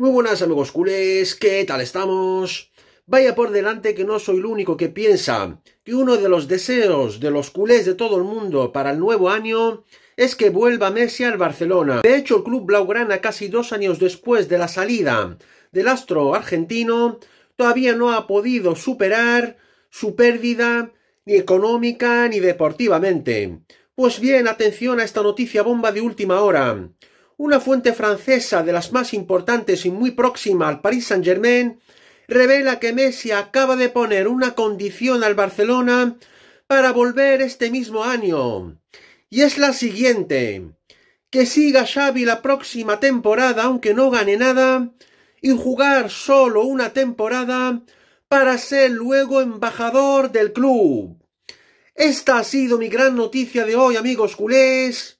Muy buenas amigos culés, ¿qué tal estamos? Vaya por delante que no soy el único que piensa que uno de los deseos de los culés de todo el mundo para el nuevo año es que vuelva Messi al Barcelona. De hecho, el club blaugrana casi dos años después de la salida del astro argentino todavía no ha podido superar su pérdida ni económica ni deportivamente. Pues bien, atención a esta noticia bomba de última hora una fuente francesa de las más importantes y muy próxima al Paris Saint-Germain, revela que Messi acaba de poner una condición al Barcelona para volver este mismo año. Y es la siguiente, que siga Xavi la próxima temporada aunque no gane nada y jugar solo una temporada para ser luego embajador del club. Esta ha sido mi gran noticia de hoy, amigos culés.